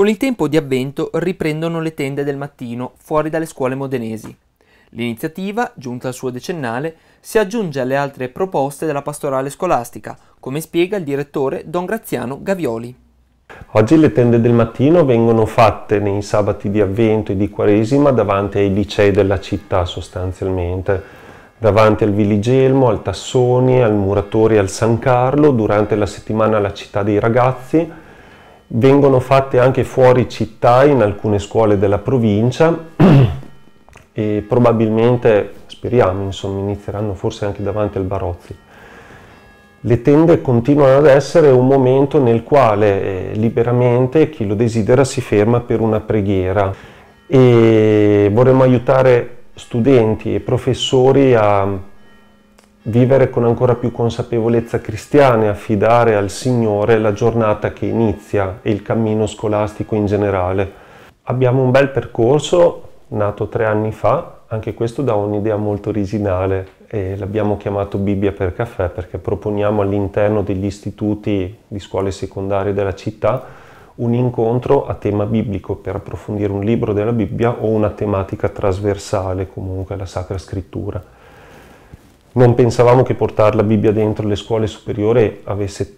Con il tempo di avvento riprendono le tende del mattino fuori dalle scuole modenesi. L'iniziativa, giunta al suo decennale, si aggiunge alle altre proposte della pastorale scolastica, come spiega il direttore Don Graziano Gavioli. Oggi le tende del mattino vengono fatte nei sabati di avvento e di quaresima davanti ai licei della città sostanzialmente davanti al Viligelmo, al Tassoni, al Muratori, al San Carlo, durante la settimana alla Città dei Ragazzi vengono fatte anche fuori città in alcune scuole della provincia e probabilmente, speriamo, insomma, inizieranno forse anche davanti al Barozzi. Le tende continuano ad essere un momento nel quale eh, liberamente chi lo desidera si ferma per una preghiera e vorremmo aiutare studenti e professori a vivere con ancora più consapevolezza cristiana e affidare al Signore la giornata che inizia e il cammino scolastico in generale. Abbiamo un bel percorso, nato tre anni fa, anche questo da un'idea molto originale e l'abbiamo chiamato Bibbia per caffè perché proponiamo all'interno degli istituti di scuole secondarie della città un incontro a tema biblico per approfondire un libro della Bibbia o una tematica trasversale comunque alla Sacra Scrittura non pensavamo che portare la Bibbia dentro le scuole superiori avesse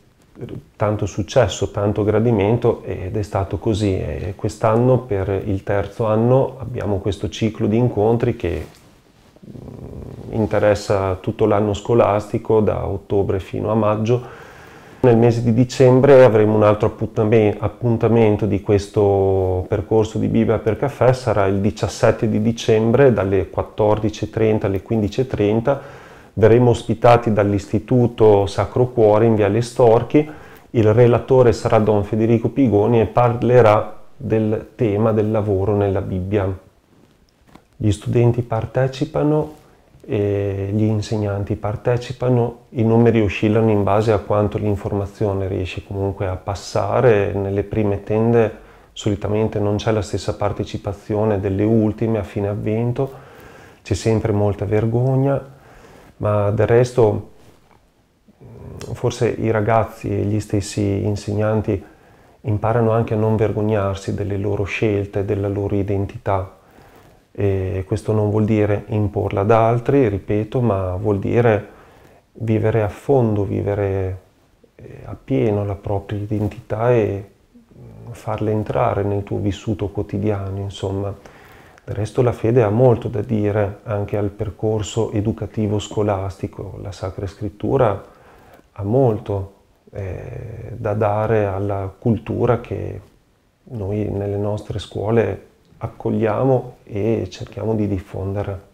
tanto successo, tanto gradimento ed è stato così. E quest'anno per il terzo anno abbiamo questo ciclo di incontri che mm, interessa tutto l'anno scolastico da ottobre fino a maggio. Nel mese di dicembre avremo un altro appuntamento di questo percorso di Bibbia per caffè, sarà il 17 di dicembre dalle 14.30 alle 15.30 verremo ospitati dall'Istituto Sacro Cuore in Viale Storchi, il relatore sarà Don Federico Pigoni e parlerà del tema del lavoro nella Bibbia. Gli studenti partecipano e gli insegnanti partecipano, i numeri oscillano in base a quanto l'informazione riesce comunque a passare, nelle prime tende solitamente non c'è la stessa partecipazione delle ultime a fine avvento, c'è sempre molta vergogna, ma del resto forse i ragazzi e gli stessi insegnanti imparano anche a non vergognarsi delle loro scelte, della loro identità. E questo non vuol dire imporla ad altri, ripeto, ma vuol dire vivere a fondo, vivere eh, appieno la propria identità e farla entrare nel tuo vissuto quotidiano, insomma. Del resto la fede ha molto da dire anche al percorso educativo scolastico, la Sacra Scrittura ha molto eh, da dare alla cultura che noi nelle nostre scuole accogliamo e cerchiamo di diffondere.